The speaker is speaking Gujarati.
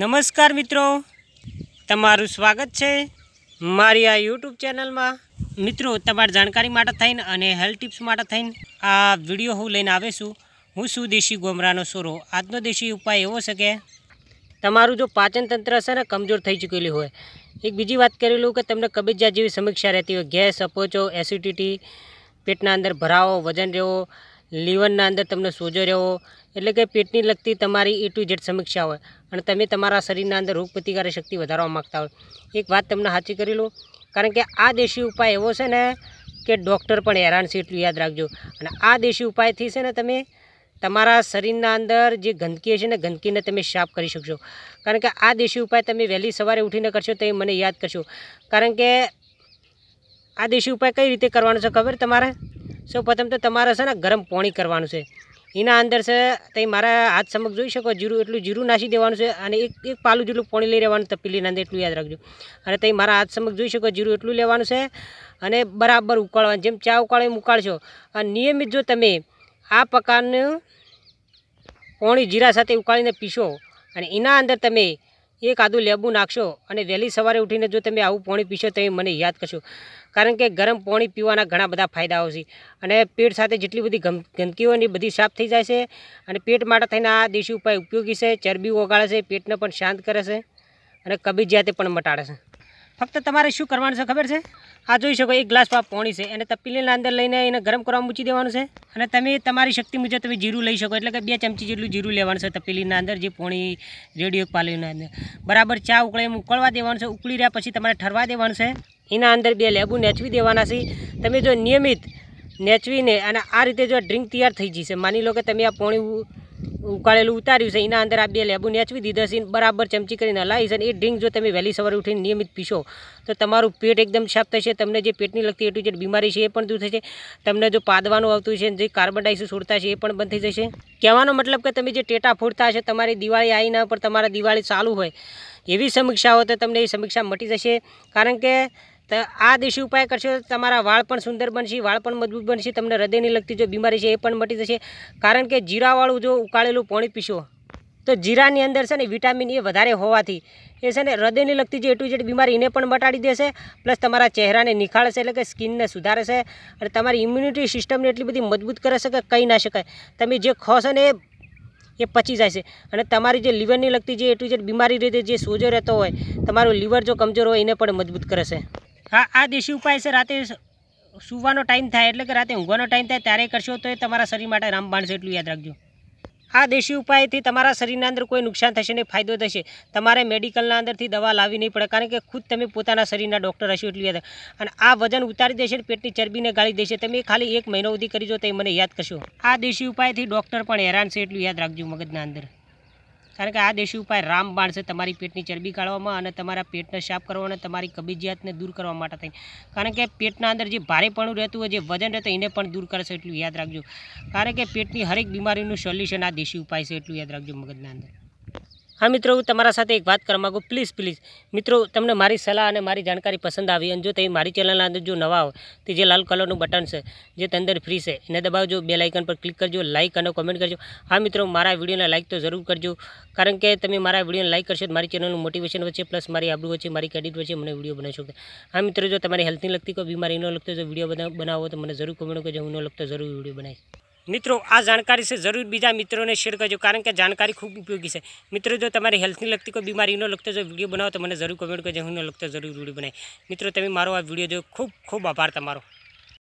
નમસ્કાર મિત્રો તમારું સ્વાગત છે મારી આ યુટ્યુબ ચેનલમાં મિત્રો તમારી જાણકારી માટે થઈને અને હેલ્થ ટિપ્સ માટે થઈને આ વિડીયો હું લઈને આવે હું છું દેશી ગોમરાનો સોરો આજનો દેશી ઉપાય એવો છે કે તમારું જો પાચનતંત્ર તંત્ર છે ને કમજોર થઈ ચૂકેલું હોય એક બીજી વાત કરેલું કે તમને કબજિયાત જેવી સમીક્ષા રહેતી હોય ગેસ અપોચો એસિડિટી પેટના અંદર ભરાવો વજન રહેવો લીવરના અંદર તમને સોજો રહેવો એટલે કે પેટની લગતી તમારી એ ટુ ઝેડ સમીક્ષા હોય અને તમે તમારા શરીરના અંદર રોગ શક્તિ વધારવા માગતા હોય એક વાત તમને સાચી કરી લો કારણ કે આ દેશી ઉપાય એવો છે ને કે ડૉક્ટર પણ હેરાન છે એટલું યાદ રાખજો અને આ દેશી ઉપાયથી છે ને તમે તમારા શરીરના અંદર જે ગંદકી હશે ને ગંદકીને તમે સાફ કરી શકશો કારણ કે આ દેશી ઉપાય તમે વહેલી સવારે ઉઠીને કરશો તો મને યાદ કરશો કારણ કે આ દેશી ઉપાય કઈ રીતે કરવાનો છે ખબર તમારે સૌ પ્રથમ તો તમારે છે ને ગરમ પાણી કરવાનું છે એના અંદર છે ત્યાં મારા હાથ સમક્ષ જોઈ શકો જીરું એટલું જીરું નાસી દેવાનું છે અને એક એક પાલું જેટલું પાણી લઈ રહેવાનું તપેલીના અંદર એટલું યાદ રાખજો અને ત્યાં મારા હાથ સમક્ષ જોઈ શકો જીરું એટલું લેવાનું છે અને બરાબર ઉકાળવાનું જેમ ચા ઉકાળે એમ ઉકાળશો અને નિયમિત જો તમે આ પ્રકારનું પોણી જીરા સાથે ઉકાળીને પીશો અને એના અંદર તમે એક આદુ લેબુ નાખશો અને વહેલી સવારે ઉઠીને જો તમે આવું પાણી પીશો તો એ મને યાદ કરશો કારણ કે ગરમ પાણી પીવાના ઘણા બધા ફાયદાઓ છે અને પેટ સાથે જેટલી બધી ગંદકી હોય બધી સાફ થઈ જાય છે અને પેટ માટે થઈને આ દેશી ઉપાય ઉપયોગી છે ચરબી ઓગાળે છે પેટને પણ શાંત કરે છે અને કબીજ જાતે પણ મટાડે છે ફક્ત તમારે શું કરવાનું છે ખબર છે આ જોઈ શકો એક ગ્લાસ પાપ પોણી છે એને તપીલીના અંદર લઈને એને ગરમ કરવા મૂકી દેવાનું છે અને તમે તમારી શક્તિ મુજબ તમે જીરું લઈ શકો એટલે કે બે ચમચી જેટલું જીરું લેવાનું છે તપેલીના અંદર જે પોણી રેડિયો પાલીના અંદર બરાબર ચા ઉકળે ઉકળવા દેવાનું છે ઉકળી રહ્યા પછી તમારે ઠરવા દેવાનું છે એના અંદર બે લેબુ નેચવી દેવાના છે તમે જો નિયમિત નેચવીને અને આ રીતે જો ડ્રિંક તૈયાર થઈ જશે માની લો કે તમે આ પોણી ઉકાળેલું ઉતાર્યું છે એના અંદર આ બે લેબુ નેચવી દીધા છે બરાબર ચમચી કરીને હલાવી છે એ ડ્રિંક જો તમે વહેલી સવારે ઉઠીને નિયમિત પીશો તો તમારું પેટ એકદમ સાફ થશે તમને જે પેટની લગતી એટલી જે બીમારી છે એ પણ દૂર થશે તમને જો પાદવાનું આવતું છે જે કાર્બન ડાયોક્સાઇડ છોડતા છે એ પણ બંધ થઈ જશે કહેવાનો મતલબ કે તમે જે ટેટા ફોડતા છે તમારી દિવાળી આવીને પર તમારા દિવાળી ચાલુ હોય એવી સમીક્ષા હોય તો તમને એ સમીક્ષા મટી જશે કારણ કે તો આ દેશી ઉપાય કરશો તો તમારા વાળ પણ સુંદર બનશે વાળ પણ મજબૂત બનશે તમને હૃદયની લગતી જો બીમારી છે એ પણ મટી જશે કારણ કે જીરાવાળું જો ઉકાળેલું પાણી પીશો તો જીરાની અંદર છે ને વિટામિન એ વધારે હોવાથી એ છે ને હૃદયની લગતી જે એટલું જેટ બીમારી એને પણ મટાડી દેશે પ્લસ તમારા ચહેરાને નિખાળશે એટલે કે સ્કિનને સુધારશે અને તમારી ઇમ્યુનિટી સિસ્ટમને એટલી બધી મજબૂત કરે છે કે કહી ના શકાય તમે જે છો ને એ પચી જાય છે અને તમારી જે લીવરની લગતી જે એટલું જેટ બીમારી રીતે જે સોજો રહેતો હોય તમારું લીવર જો કમજોર હોય એને પણ મજબૂત કરે છે હા આ દેશી ઉપાય છે રાતે સૂવાનો ટાઈમ થાય એટલે કે રાતે ઊંઘવાનો ટાઈમ થાય ત્યારે કરશો તો એ તમારા શરીર માટે રામબાણ છે એટલું યાદ રાખજો આ દેશી ઉપાયથી તમારા શરીરના અંદર કોઈ નુકસાન થશે નહીં ફાયદો થશે તમારે મેડિકલના અંદરથી દવા લાવી નહીં પડે કારણ કે ખુદ તમે પોતાના શરીરના ડૉક્ટર હશો એટલું યાદ અને આ વજન ઉતારી દેશે પેટની ચરબીને ગાળી દેશે તમે ખાલી એક મહિનો સુધી કરી જો તે મને યાદ કરશો આ દેશી ઉપાયથી ડૉક્ટર પણ હેરાન છે એટલું યાદ રાખજો મગજના અંદર કારણ કે આ દેશી ઉપાય રામબાણ છે તમારી પેટની ચરબી કાઢવામાં અને તમારા પેટને સાફ કરવા અને તમારી કબજિયાતને દૂર કરવા માટે થઈ કારણ કે પેટના અંદર જે ભારેપણું રહેતું હોય જે વજન રહેતું એને પણ દૂર કરશે એટલું યાદ રાખજો કારણ કે પેટની હરેક બીમારીનું સોલ્યુશન આ દેશી ઉપાય છે એટલું યાદ રાખજો મગજના અંદર હા મિત્રો હું તમારા સાથે એક વાત કરવા માગું પ્લીઝ પ્લીઝ મિત્રો તમને મારી સલાહ અને મારી જાણકારી પસંદ આવી અને જો તમે મારી ચેનલના અંદર જો નવા હો તો જે લાલ કલરનું બટન છે જે અંદર ફ્રી છે એને દબાવજો બે લાઇકન પર ક્લિક કરજો લાઇક અને કોમેન્ટ કરજો હા મિત્રો મારા વિડીયોને લાઇક તો જરૂર કરજો કારણ કે તમે મારા વિડીયોને લાઇક કરશો તો મારી ચેનલનું મોટિવેશન વચ્ચે પ્લસ મારી આબડું વચ્ચે મારી ક્રેડિટ વચ્ચે મને વિડીયો બનાવી શકો હા મિત્રો જો તમારી હેલ્થની લગતી કોઈ બીમારી ન લગતો જો વિડીયો બનાવો તો મને જરૂર કોમેન્ટ કરજો હું ન લગતો જરૂર વિડીયો બનાવીશ મિત્રો આ જાણકારી છે જરૂર બીજા મિત્રોને શેર કરજો કારણ કે જાણકારી ખૂબ ઉપયોગી છે મિત્રો જો તમારે હેલ્થની લગતી કોઈ બીમારીનો લગતો જો વિડીયો બનાવો તો મને જરૂર કમેન્ટ કરજો હું લગતો જરૂર વિડીયો બનાવી મિત્રો તમે મારો આ વિડીયો જો ખૂબ ખૂબ આભાર તમારો